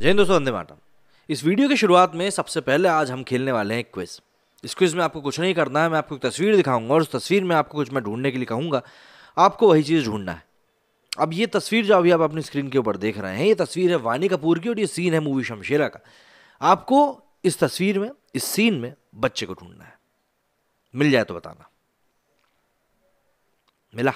जय हिंद दोस्तों वंदे मातरम इस वीडियो की शुरुआत में सबसे पहले आज हम खेलने वाले हैं क्विज इस क्विज में आपको कुछ नहीं करना है मैं आपको एक तस्वीर दिखाऊंगा और उस तस्वीर में आपको कुछ मैं ढूंढने के लिए कहूंगा आपको वही चीज़ ढूंढना है अब ये तस्वीर जो अभी आप अपनी स्क्रीन के ऊपर देख रहे हैं ये तस्वीर है वानी कपूर की और ये सीन है मूवी शमशेरा का आपको इस तस्वीर में इस सीन में बच्चे को ढूंढना है मिल जाए तो बताना मिला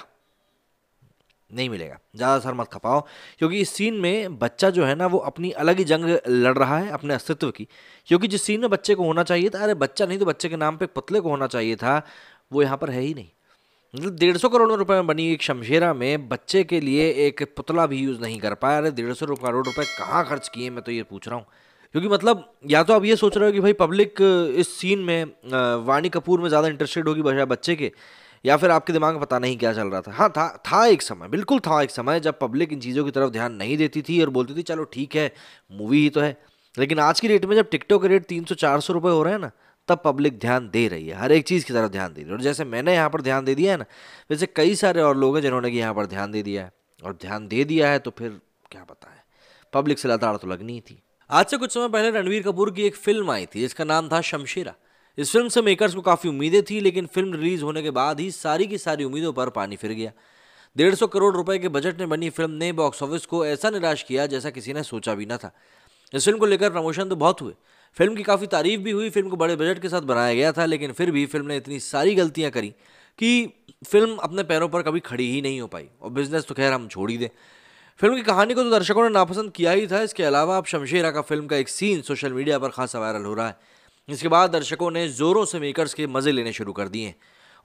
नहीं मिलेगा ज़्यादा सर मत खपाओ क्योंकि इस सीन में बच्चा जो है ना वो अपनी अलग ही जंग लड़ रहा है अपने अस्तित्व की क्योंकि जिस सीन में बच्चे को होना चाहिए था अरे बच्चा नहीं तो बच्चे के नाम पर पुतले को होना चाहिए था वो यहाँ पर है ही नहीं मतलब डेढ़ सौ करोड़ रुपए में बनी एक शमशेरा में बच्चे के लिए एक पुतला भी यूज़ नहीं कर पाया अरे डेढ़ सौ करोड़ रुपए कहाँ खर्च किए मैं तो ये पूछ रहा हूँ क्योंकि मतलब या तो आप ये सोच रहे हो कि भाई पब्लिक इस सीन में वाणी कपूर में ज़्यादा इंटरेस्टेड होगी बजाय बच्चे के या फिर आपके दिमाग में पता नहीं क्या चल रहा था हाँ था था एक समय बिल्कुल था एक समय जब पब्लिक इन चीज़ों की तरफ ध्यान नहीं देती थी और बोलती थी चलो ठीक है मूवी ही तो है लेकिन आज की डेट में जब टिकटों के रेट तीन सौ चार सौ रुपये हो रहे हैं ना तब पब्लिक ध्यान दे रही है हर एक चीज़ की तरफ ध्यान दे रही है और जैसे मैंने यहाँ पर ध्यान दे दिया है ना वैसे कई सारे और लोग हैं जिन्होंने कि यहाँ पर ध्यान दे दिया है और ध्यान दे दिया है तो फिर क्या पता है पब्लिक से लगातार तो लगनी ही थी आज से कुछ समय पहले रणवीर कपूर की एक फिल्म आई थी जिसका नाम था शमशीरा इस फिल्म से मेकर्स को काफ़ी उम्मीदें थी लेकिन फिल्म रिलीज होने के बाद ही सारी की सारी उम्मीदों पर पानी फिर गया डेढ़ सौ करोड़ रुपए के बजट में बनी फिल्म ने बॉक्स ऑफिस को ऐसा निराश किया जैसा किसी ने सोचा भी ना था इस फिल्म को लेकर प्रमोशन तो बहुत हुए फिल्म की काफ़ी तारीफ भी हुई फिल्म को बड़े बजट के साथ बनाया गया था लेकिन फिर भी फिल्म ने इतनी सारी गलतियाँ करी कि फिल्म अपने पैरों पर कभी खड़ी ही नहीं हो पाई और बिजनेस तो खैर हम छोड़ ही दें फिल्म की कहानी को तो दर्शकों ने नापसंद किया ही था इसके अलावा अब शमशेरा का फिल्म का एक सीन सोशल मीडिया पर खासा वायरल हो रहा है इसके बाद दर्शकों ने ज़ोरों से मेकर्स के मज़े लेने शुरू कर दिए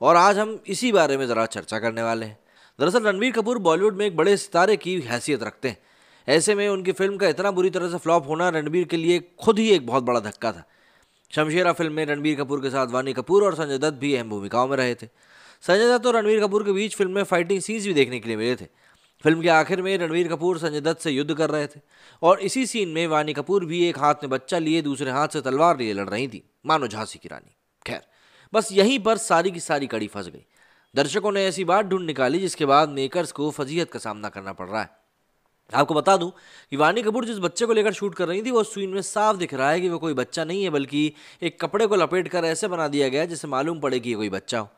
और आज हम इसी बारे में ज़रा चर्चा करने वाले हैं दरअसल रणवीर कपूर बॉलीवुड में एक बड़े सितारे की हैसियत रखते हैं ऐसे में उनकी फिल्म का इतना बुरी तरह से फ्लॉप होना रणबीर के लिए खुद ही एक बहुत बड़ा धक्का था शमशेरा फिल्म में रणबीर कपूर के साथ वानी कपूर और संजय दत्त भी अहम भूमिकाओं में रहे थे संजय दत्त और रणबीर कपूर के बीच फिल्म में फाइटिंग सीन्स भी देखने के लिए मिले थे फिल्म के आखिर में रणवीर कपूर संजय दत्त से युद्ध कर रहे थे और इसी सीन में वानी कपूर भी एक हाथ में बच्चा लिए दूसरे हाथ से तलवार लिए लड़ रही थी मानो झांसी की रानी खैर बस यहीं पर सारी की सारी कड़ी फंस गई दर्शकों ने ऐसी बात ढूंढ निकाली जिसके बाद मेकर्स को फजीहत का सामना करना पड़ रहा है आपको बता दूं कि वानी कपूर जिस बच्चे को लेकर शूट कर रही थी वो सीन में साफ दिख रहा है कि वो कोई बच्चा नहीं है बल्कि एक कपड़े को लपेट कर ऐसे बना दिया गया जिससे मालूम पड़े कि ये कोई बच्चा हो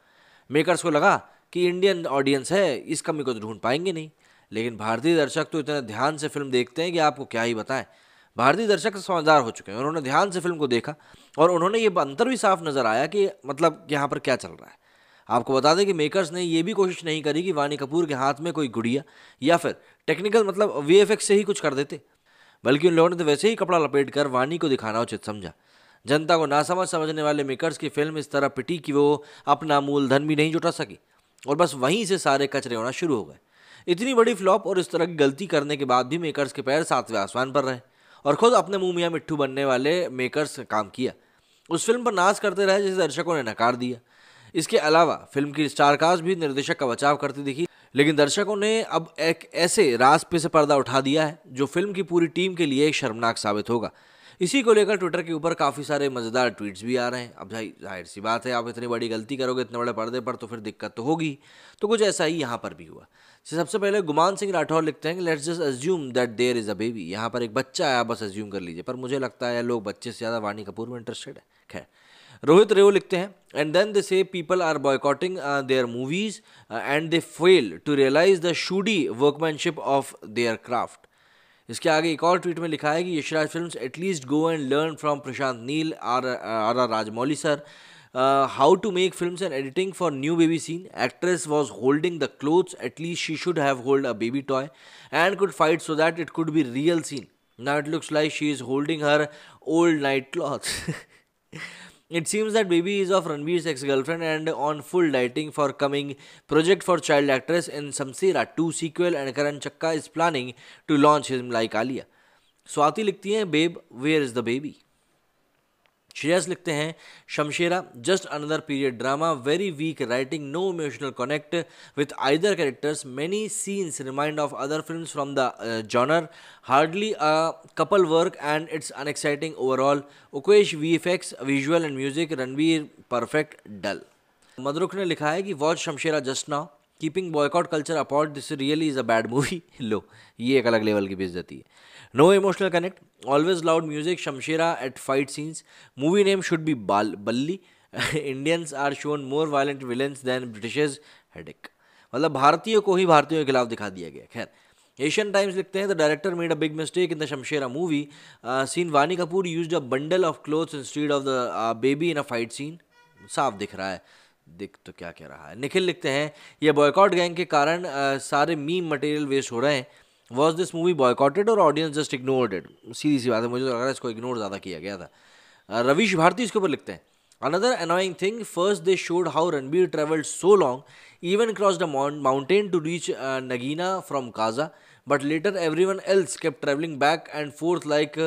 मेकर्स को लगा कि इंडियन ऑडियंस है इस कमी को ढूंढ पाएंगे नहीं लेकिन भारतीय दर्शक तो इतने ध्यान से फिल्म देखते हैं कि आपको क्या ही बताएं भारतीय दर्शक तो समझदार हो चुके हैं उन्होंने ध्यान से फिल्म को देखा और उन्होंने ये अंतर भी साफ नज़र आया कि मतलब यहाँ पर क्या चल रहा है आपको बता दें कि मेकर्स ने ये भी कोशिश नहीं करी कि वानी कपूर के हाथ में कोई गुड़िया या फिर टेक्निकल मतलब वी से ही कुछ कर देते बल्कि उन लोगों ने तो वैसे ही कपड़ा लपेट कर वानी को दिखाना उचित समझा जनता को नासमझ समझने वाले मेकर्स की फिल्म इस तरह पिटी कि वो अपना मूलधन भी नहीं जुटा सकी और बस वहीं से सारे कचरे होना शुरू हो गए इतनी बड़ी फ्लॉप और इस तरह की गलती करने के बाद भी मेकर्स के पैर सातवें आसमान पर रहे और खुद अपने मुँह मियाँ मिट्टू बनने वाले मेकर्स का काम किया उस फिल्म पर नाश करते रहे जिसे दर्शकों ने नकार दिया इसके अलावा फिल्म की स्टारकास्ट भी निर्देशक का बचाव करती दिखी लेकिन दर्शकों ने अब एक ऐसे रास पे से पर्दा उठा दिया है जो फिल्म की पूरी टीम के लिए शर्मनाक साबित होगा इसी को लेकर ट्विटर के ऊपर काफ़ी सारे मज़ेदार ट्वीट्स भी आ रहे हैं अब भाई जाहिर सी बात है आप इतनी बड़ी गलती करोगे इतने बड़े पर्दे पर तो फिर दिक्कत तो होगी तो कुछ ऐसा ही यहाँ पर भी हुआ से सबसे पहले गुमान सिंह राठौर लिखते हैं कि let's just assume that there is a baby यहाँ पर एक बच्चा आया बस अज्यूम कर लीजिए पर मुझे लगता है लोग बच्चे से ज़्यादा वाणी कपूर में इंटरेस्टेड है खैर रोहित रेव लिखते हैं and then they say people are boycotting their movies and they fail to realize the shoddy workmanship of their craft इसके आगे एक और ट्वीट में लिखा है कि Yashraj film at least go and learn from Prashant Neel R R R Rajamouli sir how to make film and editing for new baby scene actress was holding the clothes at least she should have hold a baby toy and could fight so that it could be real scene now it looks like she is holding her old night clothes It seems that baby is of Ranveer's ex-girlfriend and on full dieting for coming project for child actress in Samsera 2 sequel and Karan Chakka is planning to launch him like Alia. Swati लिखती हैं babe where is the baby Shreyas लिखते हैं Shamshera just another period drama very weak writing no emotional connect with either characters many scenes remind of other film from the genre hardly a couple work and it's unexciting overall उकेश V F visual and music Ranbir perfect dull मदरुख ने लिखा है कि watch Shamshera just now keeping boycott culture apart this really is a bad movie लो ये एक अलग लेवल की बेजती है no emotional connect always loud music Shamshera eight fight scenes movie name should be बाल बल्ली Indians are shown more violent villains than Britishers headache मतलब भारतीयों को ही भारतीयों के खिलाफ दिखा दिया गया खैर एशियन टाइम्स लिखते हैं the director made a big mistake in the Shamshera movie scene Vaani Kapoor use a bundle of clothes instead of the baby in a fight scene साफ दिख रहा है दिख तो क्या कह रहा है निखिल लिखते हैं यह बॉयकॉट गैंग के कारण आ, सारे मीम मटेरियल वेस्ट हो रहे हैं वॉज दिस मूवी बॉयकॉटेड और ऑडियंस जस्ट इग्नोर्ड इट सीधी सी बात है मुझे तो लग रहा है इसको इग्नोर ज़्यादा किया गया था रवीश भारती इसके ऊपर लिखते हैं another annoying thing first they showed how Ranbir travelled so long even cross the mountain to reach Nagina from Kaza but later every one else kept travelling back and forth like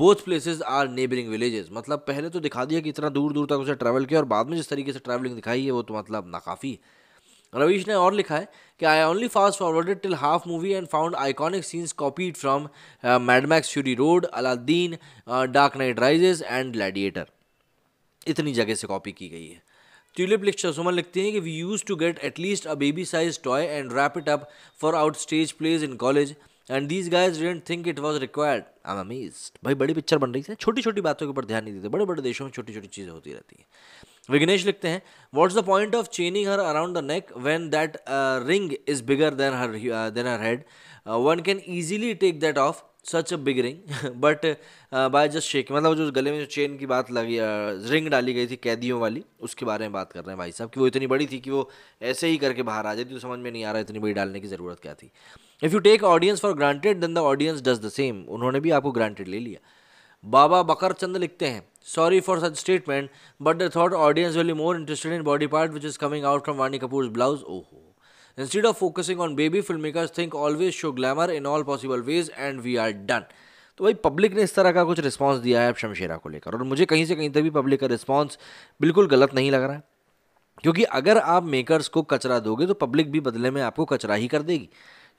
both places are neighbouring villages मतलब पहले तो दिखा दिया कि इतना दूर दूर तक उसे ट्रैवल किया और बाद में जिस तरीके से ट्रैवलिंग दिखाई है वो तो मतलब नाकाफ़ी रवीश ने और लिखा है कि I only fast forwarded till half movie and found iconic scenes copied from Mad Max Fury Road Aladdin Dark Knight Rises and Gladiator इतनी जगह से कॉपी की गई है ट्यूलिप लिख सुमन लिखती हैं कि we use to get at least a baby size toy and wrap it up for out stage plays in college and these guys don't think it was required I am भाई बड़ी picture बन रही है छोटी छोटी बातों के ऊपर ध्यान नहीं देते बड़े बड़े देशों में छोटी छोटी चीज़ें होती रहती हैं विघ्नेश लिखते हैं what's the point of chaining her around the neck when that ring is bigger than her than her head one can easily take that off such a big ring but by just shake मतलब जो गले में जो chain की बात लगी ring uh, डाली गई थी कैदियों वाली उसके बारे में बात कर रहे हैं भाई साहब कि वो इतनी बड़ी थी कि वो ऐसे ही करके बाहर आ जाती तो समझ में नहीं आ रहा इतनी बड़ी डालने की ज़रूरत क्या थी if you take audience for granted then the audience does the same उन्होंने भी आपको ग्रांटेड ले लिया बाबा बकर चंद लिखते हैं sorry for such statement but the thought audience will more interested in body part which is coming out from Vaani Kapoor blouse oh ho instead of focusing on baby film makers think always show glamour in all possible ways and we are done तो भाई public ने इस तरह का कुछ response दिया है अब शमशेरा को लेकर और मुझे कहीं से कहीं तक भी पब्लिक का रिस्पॉन्स बिल्कुल गलत नहीं लग रहा है क्योंकि अगर आप मेकर्स को कचरा दोगे तो पब्लिक भी बदले में आपको कचरा ही कर देगी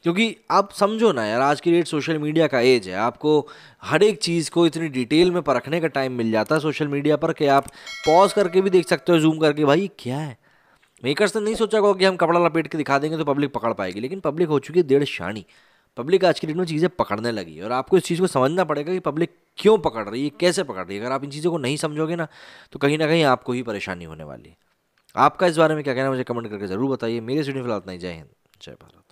क्योंकि आप समझो ना यार आज की डेट सोशल मीडिया का एज है आपको हर एक चीज़ को इतनी डिटेल में परखने का टाइम मिल जाता है सोशल मीडिया पर कि आप पॉज करके भी देख सकते हो जूम करके भाई क्या है मेकर्स ने नहीं सोचा होगा कि हम कपड़ा लपेट के दिखा देंगे तो पब्लिक पकड़ पाएगी लेकिन पब्लिक हो चुकी है डेढ़ शानी पब्लिक आज की डेट में चीज़ें पकड़ने लगी और आपको इस चीज़ को समझना पड़ेगा कि पब्लिक क्यों पकड़ रही है कैसे पकड़ रही है अगर आप इन चीज़ों को नहीं समझोगे ना तो कहीं ना कहीं आपको ही परेशानी होने वाली है आपका इस बारे में क्या कहना मुझे कमेंट करके ज़रूर बताइए मेरे स्टूडियो फिलहाल इतना ही जय हिंद जय भारत